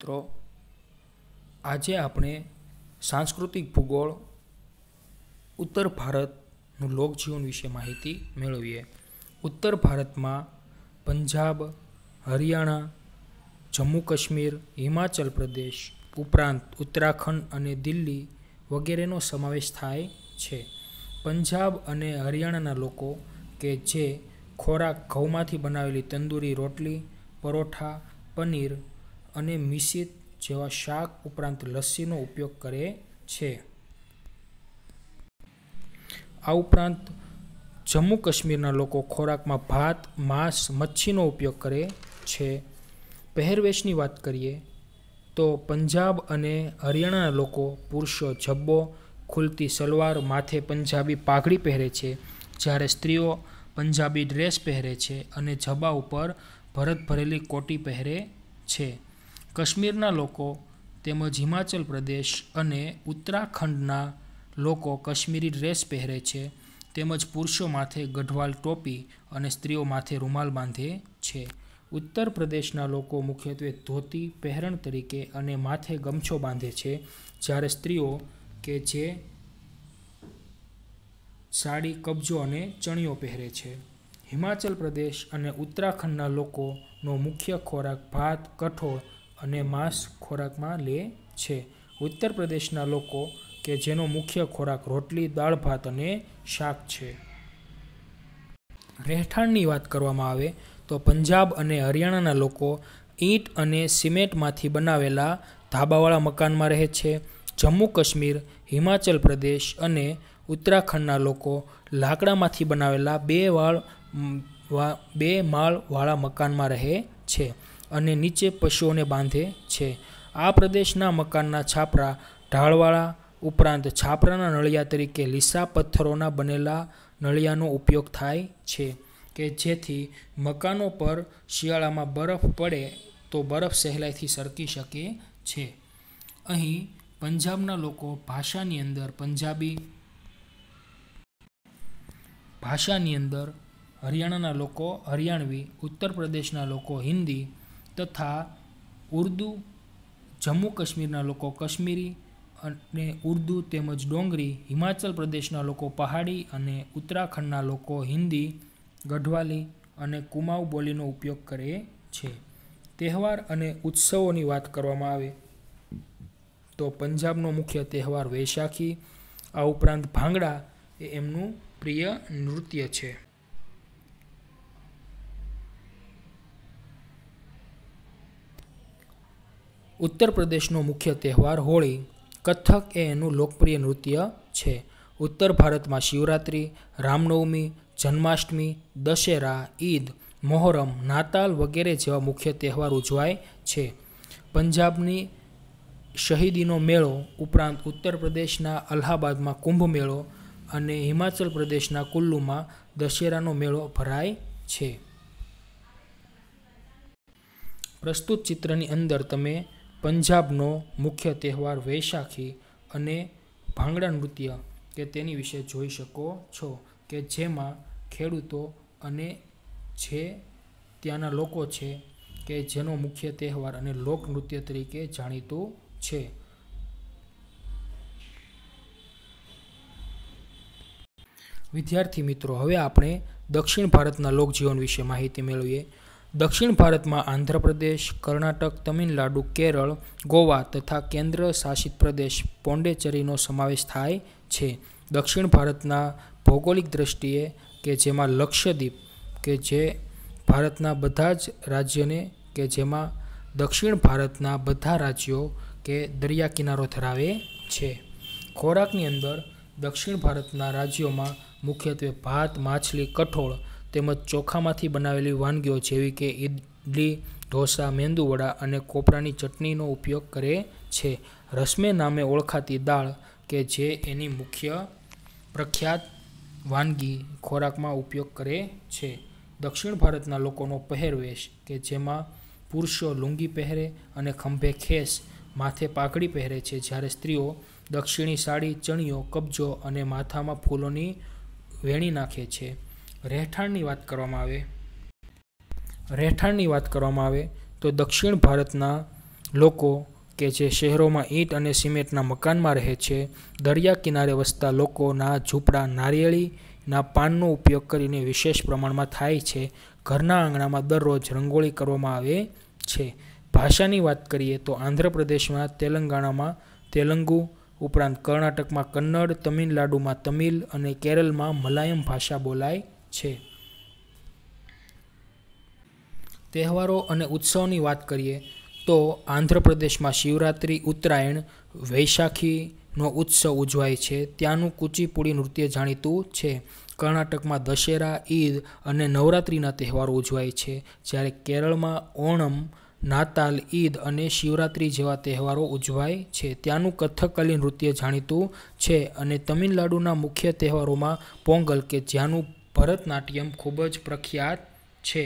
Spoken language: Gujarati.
મિત્રો આજે આપણે સાંસ્કૃતિક ભૂગોળ ઉત્તર ભારતનું લોકજીવન વિશે માહિતી મેળવીએ ઉત્તર ભારતમાં પંજાબ હરિયાણા જમ્મુ કાશ્મીર હિમાચલ પ્રદેશ ઉપરાંત ઉત્તરાખંડ અને દિલ્હી વગેરેનો સમાવેશ થાય છે પંજાબ અને હરિયાણાના લોકો કે જે ખોરાક ઘઉંમાંથી બનાવેલી તંદૂરી રોટલી પરોઠા પનીર અને મિશ્રિત જેવા શાક ઉપરાંત લસ્સીનો ઉપયોગ કરે છે આ ઉપરાંત જમ્મુ કાશ્મીરના લોકો ખોરાકમાં ભાત માંસ મચ્છીનો ઉપયોગ કરે છે પહેરવેશની વાત કરીએ તો પંજાબ અને હરિયાણાના લોકો પુરુષો જબ્બો ખુલતી સલવાર માથે પંજાબી પાઘડી પહેરે છે જ્યારે સ્ત્રીઓ પંજાબી ડ્રેસ પહેરે છે અને જબા ઉપર ભરત ભરેલી કોટી પહેરે છે કાશ્મીરના લોકો તેમજ હિમાચલ પ્રદેશ અને ઉત્તરાખંડના લોકો કાશ્મીરી ડ્રેસ પહેરે છે તેમજ પુરુષો માથે ગઢવાલ ટોપી અને સ્ત્રીઓ માથે રૂમાલ બાંધે છે ઉત્તર પ્રદેશના લોકો મુખ્યત્વે ધોતી પહેરણ તરીકે અને માથે ગમછો બાંધે છે જ્યારે સ્ત્રીઓ કે જે સાડી કબજો અને ચણિયો પહેરે છે હિમાચલ પ્રદેશ અને ઉત્તરાખંડના લોકોનો મુખ્ય ખોરાક ભાત કઠોળ અને માંસ ખોરાકમાં લે છે ઉત્તર પ્રદેશના લોકો કે જેનો મુખ્ય ખોરાક રોટલી દાળ ભાત અને શાક છે રહેઠાણની વાત કરવામાં આવે તો પંજાબ અને હરિયાણાના લોકો ઈંટ અને સિમેન્ટમાંથી બનાવેલા ધાબાવાળા મકાનમાં રહે છે જમ્મુ કાશ્મીર હિમાચલ પ્રદેશ અને ઉત્તરાખંડના લોકો લાકડામાંથી બનાવેલા બે વાળ બે માળવાળા મકાનમાં રહે છે અને નીચે પશુઓને બાંધે છે આ પ્રદેશના મકાનના છાપરા ઢાળવાળા ઉપરાંત છાપરાના નળિયા તરીકે લીસા પથ્થરોના બનેલા નળિયાનો ઉપયોગ થાય છે કે જેથી મકાનો પર શિયાળામાં બરફ પડે તો બરફ સહેલાઈથી સરકી શકે છે અહીં પંજાબના લોકો ભાષાની અંદર પંજાબી ભાષાની અંદર હરિયાણાના લોકો હરિયાણવી ઉત્તર પ્રદેશના લોકો હિન્દી તથા ઉર્દુ જમ્મુ કાશ્મીરના લોકો કાશ્મીરી અને ઉર્દુ તેમજ ડોંગરી હિમાચલ પ્રદેશના લોકો પહાડી અને ઉત્તરાખંડના લોકો હિન્દી ગઢવાલી અને કુમાઉ બોલીનો ઉપયોગ કરે છે તહેવાર અને ઉત્સવોની વાત કરવામાં આવે તો પંજાબનો મુખ્ય તહેવાર વૈશાખી આ ઉપરાંત ભાંગડા એ એમનું પ્રિય નૃત્ય છે ઉત્તર પ્રદેશનો મુખ્ય તહેવાર હોળી કથક એ એનું લોકપ્રિય નૃત્ય છે ઉત્તર ભારતમાં શિવરાત્રિ રામનવમી જન્માષ્ટમી દશેરા ઈદ મોહરમ નાતાલ વગેરે જેવા મુખ્ય તહેવાર ઉજવાય છે પંજાબની શહીદીનો મેળો ઉપરાંત ઉત્તર પ્રદેશના અલ્હાબાદમાં કુંભ મેળો અને હિમાચલ પ્રદેશના કુલ્લુમાં દશેરાનો મેળો ભરાય છે પ્રસ્તુત ચિત્રની અંદર તમે પંજાબનો મુખ્ય તહેવાર વૈશાખી અને ભાંગડા નૃત્ય કે તેની વિશે જોઈ શકો છો કે જેમાં ખેડૂતો અને જે ત્યાંના લોકો છે કે જેનો મુખ્ય તહેવાર અને લોકનૃત્ય તરીકે જાણીતું છે વિદ્યાર્થી મિત્રો હવે આપણે દક્ષિણ ભારતના લોકજીવન વિશે માહિતી મેળવીએ દક્ષિણ ભારતમાં આંધ્રપ્રદેશ કર્ણાટક તમિલનાડુ કેરળ ગોવા તથા કેન્દ્ર શાસિત પ્રદેશ પોંડેચેરીનો સમાવેશ થાય છે દક્ષિણ ભારતના ભૌગોલિક દ્રષ્ટિએ કે જેમાં લક્ષદ્વીપ કે જે ભારતના બધા જ રાજ્યને કે જેમાં દક્ષિણ ભારતના બધા રાજ્યો કે દરિયા કિનારો ધરાવે છે ખોરાકની અંદર દક્ષિણ ભારતના રાજ્યોમાં મુખ્યત્વે ભાત માછલી કઠોળ તેમજ ચોખામાંથી બનાવેલી વાનગીઓ જેવી કે ઇડલી ઢોસા મેંદુવડા અને કોપરાની ચટણીનો ઉપયોગ કરે છે રસમે નામે ઓળખાતી દાળ કે જે એની મુખ્ય પ્રખ્યાત વાનગી ખોરાકમાં ઉપયોગ કરે છે દક્ષિણ ભારતના લોકોનો પહેરવેશ કે જેમાં પુરુષો લુંગી પહેરે અને ખંભે ખેસ માથે પાઘડી પહેરે છે જ્યારે સ્ત્રીઓ દક્ષિણી સાડી ચણિયો કબજો અને માથામાં ફૂલોની વેણી નાખે છે રહેઠાણની વાત કરવામાં આવે રહેઠાણની વાત કરવામાં આવે તો દક્ષિણ ભારતના લોકો કે જે શહેરોમાં ઈંટ અને સિમેન્ટના મકાનમાં રહે છે દરિયા કિનારે વસતા લોકોના ઝૂંપડા નારિયેળીના પાનનો ઉપયોગ કરીને વિશેષ પ્રમાણમાં થાય છે ઘરના આંગણામાં દરરોજ રંગોળી કરવામાં આવે છે ભાષાની વાત કરીએ તો આંધ્રપ્રદેશમાં તેલંગાણામાં તેલંગુ ઉપરાંત કર્ણાટકમાં કન્નડ તમિલનાડુમાં તમિલ અને કેરળમાં મલાયમ ભાષા બોલાય છે તહેવારો અને ઉત્સવની વાત કરીએ તો આંધ્રપ્રદેશમાં શિવરાત્રી ઉત્તરાયણ વૈશાખીનો ઉત્સવ ઉજવાય છે ત્યાંનું કુચીપુડી નૃત્ય જાણીતું છે કર્ણાટકમાં દશેરા ઈદ અને નવરાત્રિના તહેવારો ઉજવાય છે જ્યારે કેરળમાં ઓણમ નાતાલ ઈદ અને શિવરાત્રિ જેવા તહેવારો ઉજવાય છે ત્યાંનું કથકલી નૃત્ય જાણીતું છે અને તમિલનાડુના મુખ્ય તહેવારોમાં પોંગલ કે જ્યાંનું ભરતનાટ્યમ ખૂબ જ પ્રખ્યાત છે